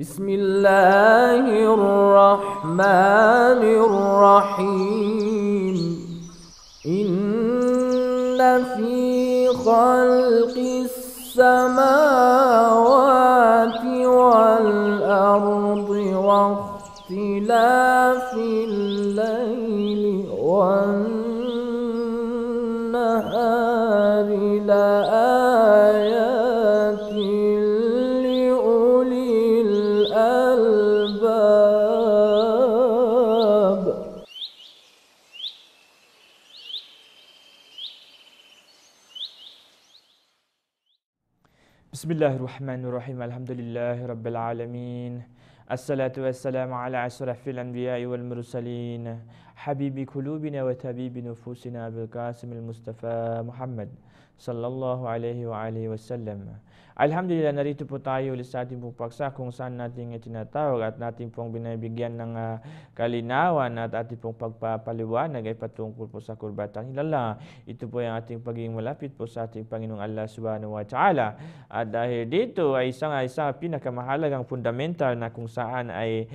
بسم الله الرحمن الرحيم إن في خلق السماوات والأرض واختلاف الليل والنهار الله الرحمن الرحيم الحمد لله رب العالمين الصلاة والسلام على أشرف الأنبياء والمرسلين حبيب قلوبنا وتبيب نفوسنا بالقاسم المصطفى محمد صلى الله عليه وآله وسلم Alhamdulillah, narito po tayo ulit sa ating pong paksa kung saan natin tinatawag at natin pong binibigyan ng uh, kalinawan at ating pong pagpapaliwanag ay patungkol po sa kurbatang hilala. Ito po ang ating pagiging malapit po sa ating Panginoong Allah subhanahu wa ta'ala. At dahil dito ay isang, isang pinakamahalagang fundamental na kung saan ay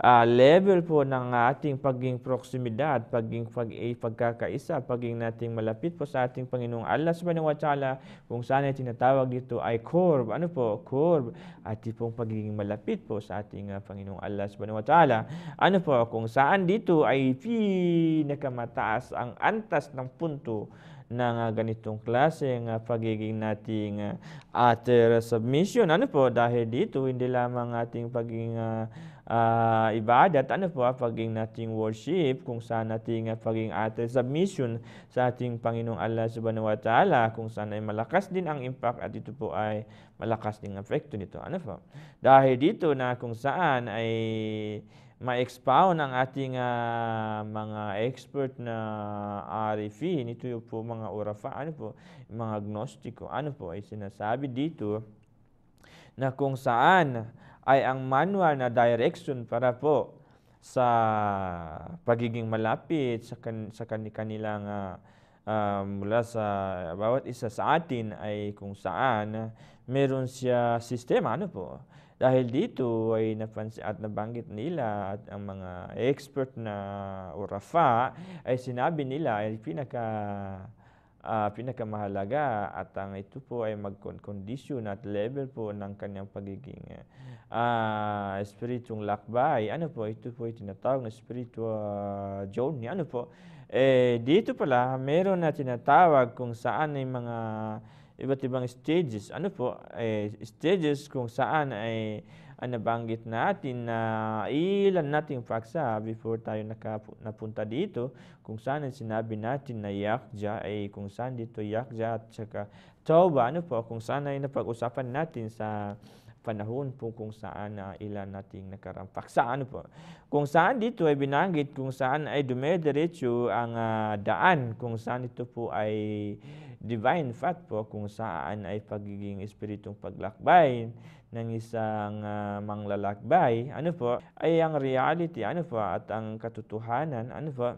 uh, level po ng ating paging proximidad, paging pag eh, pagkakaisa, paging nating malapit po sa ating Panginoong Allah subhanahu wa ta'ala, kung saan ay tinatawag dito ay kurb. Ano po? Kurb. At pong pagiging malapit po sa ating uh, Panginoong Allah subhanahu wa ta'ala. Ano po? Kung saan dito ay pinakamataas ang antas ng punto ng uh, ganitong klaseng uh, pagiging nating uh, utter submission. Ano po? Dahil dito, hindi lamang ating pagiging uh, uh, ah, ibadat, ano po, ah, paging nating worship, kung saan nating ah, paging ating submission sa ating Panginoong Allah subhanahu wa ta'ala, kung saan ay malakas din ang impact at ito po ay malakas din ang epekto nito. Ano po? Dahil dito na kung saan ay ma-expound ang ating uh, mga expert na arifi, nito po mga urafa, ano po, mga agnostiko, ano po ay sinasabi dito na kung saan ay ang manual na direction para po sa pagiging malapit sa, kan sa kanilang uh, uh, mula sa bawat isa sa atin ay kung saan meron siya sistema. Ano po? Dahil dito ay napansin at nabanggit nila at ang mga expert na urafa ay sinabi nila ay pinaka uh, pinakamahalaga at ang ito po ay mag-condition at level po ng kanyang pagiging uh, ah, spiritual lakbay. Ano po? Ito po ay tinatawag na spiritual journey. Ano po? Eh, dito pala, meron na tinatawag kung saan ay mga iba't ibang stages. Ano po? Eh, stages kung saan ay ang nabanggit natin na ilan nating faksa before tayo napunta dito kung saan ang sinabi natin na yakja ay kung saan dito yakja at saka tawba ano po kung saan ay napag-usapan natin sa panahon po kung saan na uh, ilan nating nakarampak. Ano po? Kung saan dito ay binanggit kung saan ay dumediretso ang uh, daan, kung saan ito po ay divine fat po, kung saan ay pagiging espiritong paglakbay ng isang uh, manglalakbay, ano po, ay ang reality, ano po, at ang katotohanan, ano po.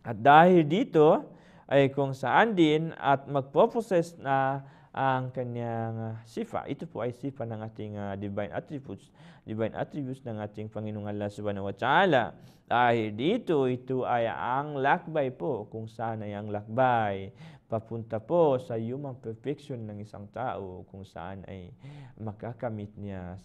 At dahil dito, ay kung saan din at magpo magpoprocess na ang kanyang ah, sifa. Ito po ay sifa ng ating uh, divine attributes, divine attributes ng ating Panginoong Allah Subhanahu wa Ta'ala. Dahil dito, ito ay ang lakbay po, kung saan ay ang lakbay papunta po sa human perfection ng isang tao kung saan ay makakamit niya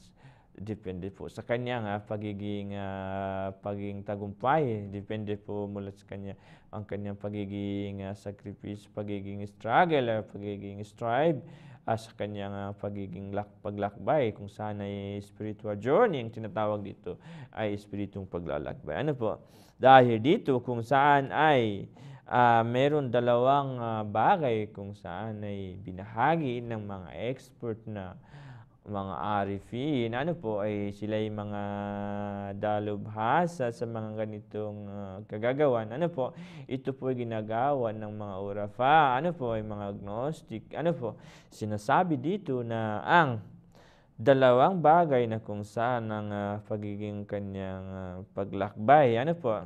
depende po sa kanya nga pagiging uh, pagiging tagumpay depende po mula sa kanya ang kanyang pagiging uh, sacrifice pagiging struggle ah, pagiging strive uh, sa kanyang uh, pagiging lak paglakbay kung saan ay spiritual journey ang tinatawag dito ay espiritong paglalakbay ano po dahil dito kung saan ay uh, uh, ah, meron dalawang uh, bagay kung saan ay binahagi ng mga expert na mga arifin, ano po ay sila ay mga dalubhasa sa mga ganitong uh, ah, kagagawan. Ano po, ito po ay ginagawa ng mga urafa, ano po ay mga agnostic, ano po, sinasabi dito na ang dalawang bagay na kung saan ang uh, pagiging kanyang uh, paglakbay, ano po,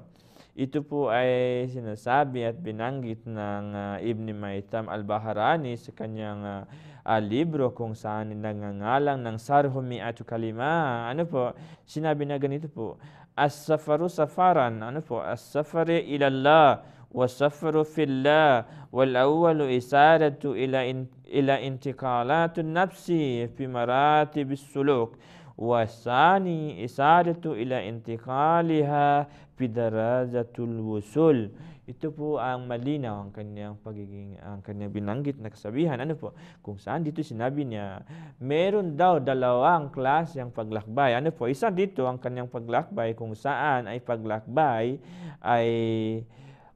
ito po ay sinasabi at binanggit ng uh, Ibn Maitam al-Baharani sa kanyang uh, uh, libro kung saan nangangalang ng Sarhumi at Kalima. Ano po? Sinabi na ganito po. As-safaru safaran. Ano po? As-safari ilallah. والسفر في الله والأول إسارة إلى إن إلى انتقالات النفس في مراتب السلوك والثاني إسارة إلى انتقالها bidarajatul wusul. Ito po ang malinaw ang kanyang pagiging ang kanyang binanggit na kasabihan. Ano po? Kung saan dito sinabi niya, meron daw dalawang klase ang paglakbay. Ano po? Isa dito ang kanyang paglakbay kung saan ay paglakbay ay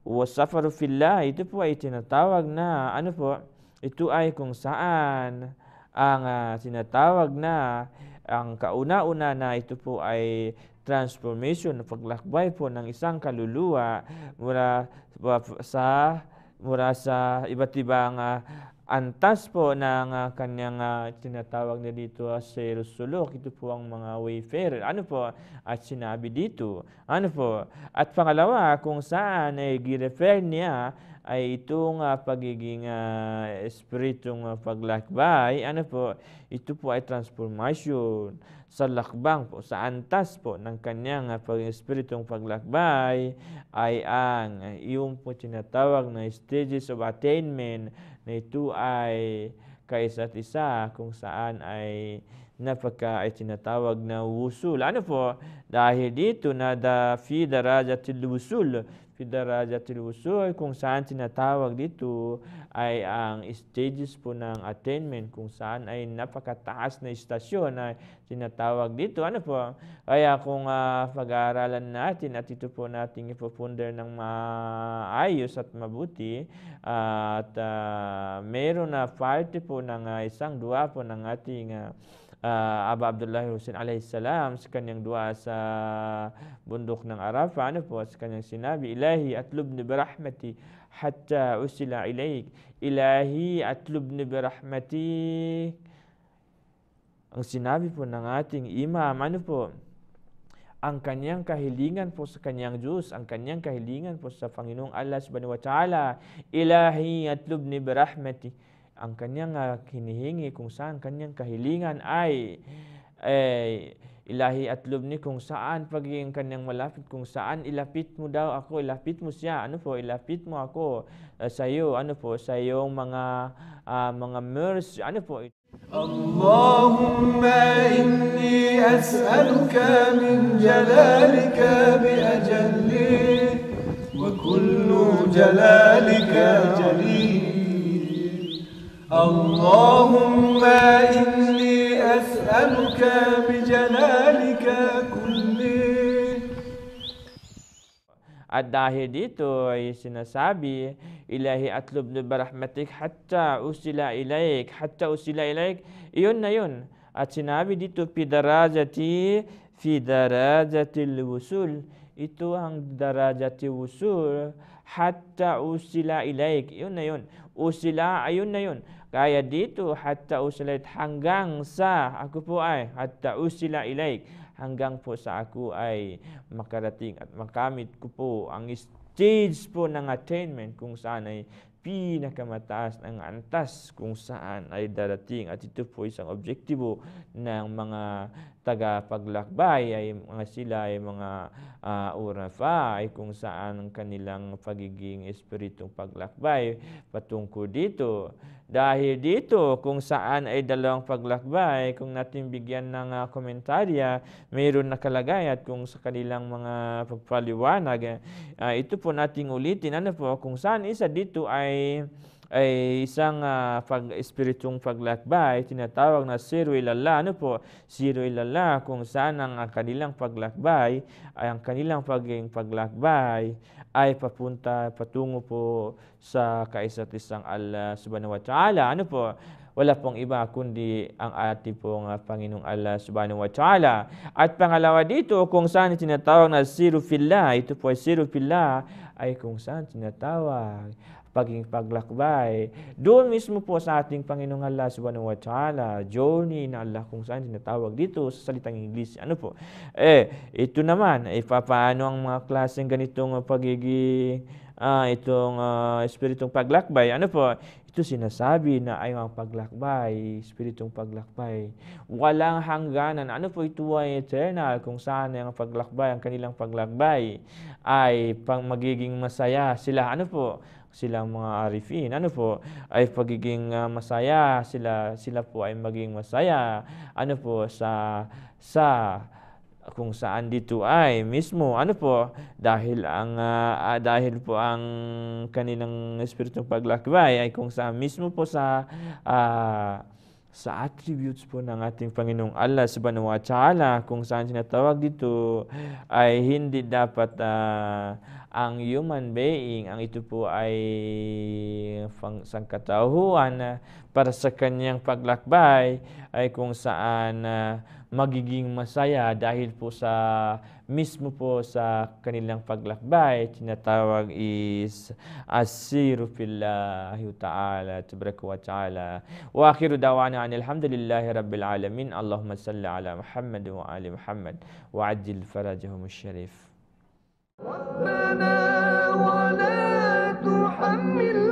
wasafaru fillah. Ito po ay tinatawag na ano po? Ito ay kung saan ang uh, tinatawag na ang kauna-una na ito po ay transformation na paglakbay po ng isang kaluluwa mula sa mula sa iba't ibang uh, antas po ng uh, kanyang uh, tinatawag na dito uh, sales sulok. Ito po ang mga wayfarer. Ano po at sinabi dito? Ano po? At pangalawa, kung saan ay eh, girefer niya ay itong uh, pagiging uh, ah, espiritong uh, paglakbay, ano po, ito po ay transformation sa lakbang po, sa antas po ng kanyang uh, pag espiritong paglakbay ay ang uh, iyong po tinatawag na stages of attainment na ito ay kaisa't isa kung saan ay na pagka ay tinatawag na wusul. Ano po? Dahil dito na da fi darajatil wusul. Fi darajatil wusul kung saan tinatawag dito ay ang stages po ng attainment kung saan ay napakataas na istasyon na tinatawag dito. Ano po? Kaya kung uh, pag-aaralan natin at ito po natin ipoponder ng maayos at mabuti uh, at uh, meron na parte po ng uh, isang dua po ng ating uh, uh, ah, Aba Abdullah Husin alaihi salam sekan yang dua asa bunduk nang Arafah ni puas sekan yang sinabi ilahi atlubni berahmati hatta usila ilaik ilahi atlubni berahmati ang sinabi po ng ating imam ano po ang kanyang kahilingan po sa kanyang Diyos, ang kanyang kahilingan po sa Panginoong Allah subhanahu wa ta'ala, ilahi at lubni berahmati. ang kanyang uh, hinihingi kung saan kanyang kahilingan ay ay eh, ilahi at lubni kung saan pagiging kanyang malapit kung saan ilapit mo daw ako ilapit mo siya ano po ilapit mo ako uh, sa iyo ano po sa iyong mga uh, mga mercy ano po as'aluka min jalalika bi جلالك wa kullu jalalika جليل اللهم إني أسألك بجلالك كله الداهي ديتو يسنا سابي إلهي أطلب برحمتك حتى أسل إليك حتى أسل إليك يون يون أتنابي ديتو في درجتي في درجة الوصول Ito ang darajati usul hatta usila ilaik. Yun na yun. Usila, ayun na yun. Kaya dito, hatta usila hanggang sa ako po ay, hatta usila ilaik. Hanggang po sa ako ay makarating at makamit ko po ang stage po ng attainment kung saan ay pinakamataas ng antas kung saan ay darating. At ito po isang objektibo ng mga tagapaglakbay ay mga sila ay mga uh, urafa ay kung saan ang kanilang pagiging espiritong paglakbay patungko dito dahil dito, kung saan ay dalawang paglakbay, kung natin bigyan ng uh, komentarya, mayroon nakalagay at kung sa kanilang mga pagpaliwanag, uh, ito po nating ulitin, ano po, kung saan isa dito ay ay isang uh, pag espiritong paglakbay tinatawag na zero ilala ano po zero ilala kung saan ang kanilang paglakbay ay ang kanilang pagiging paglakbay ay papunta, patungo po sa kaisat isang Allah subhanahu wa ta'ala. Ano po? Wala pong iba kundi ang ating pong ah, Panginoong Allah subhanahu wa ta'ala. At pangalawa dito, kung saan tinatawag na siru fillah, ito po ay siru fillah, ay kung saan tinatawag paging paglakbay. Doon mismo po sa ating Panginoong Allah subhanahu wa ta'ala, journey na Allah kung saan tinatawag dito sa salitang English. Ano po? Eh, ito naman, eh, paano ang mga klaseng ganitong pagiging uh, itong uh, espiritong paglakbay. Ano po? Ito sinasabi na ay ang paglakbay, espiritong paglakbay. Walang hangganan. Ano po ito ay eternal kung saan ang paglakbay, ang kanilang paglakbay ay pang magiging masaya sila. Ano po? silang mga arifin. Ano po? Ay pagiging uh, masaya, sila sila po ay maging masaya. Ano po sa sa kung saan dito ay mismo ano po dahil ang uh, dahil po ang kanilang espiritong paglakbay ay kung saan mismo po sa uh, sa attributes po ng ating Panginoong Allah subhanahu wa ta'ala kung saan sinatawag dito ay hindi dapat uh, ang human being ang ito po ay sangkatauhan uh, para sa kanyang paglakbay ay kung saan uh, magiging masaya dahil po sa mismo po sa kanilang paglakbay tinatawag is asiru fillahi ta'ala tabaraka wa ta'ala wa akhiru dawana alhamdulillahi rabbil alamin allahumma salli ala muhammad wa ali muhammad wa ajil farajahum syarif ربنا ولا تحملنا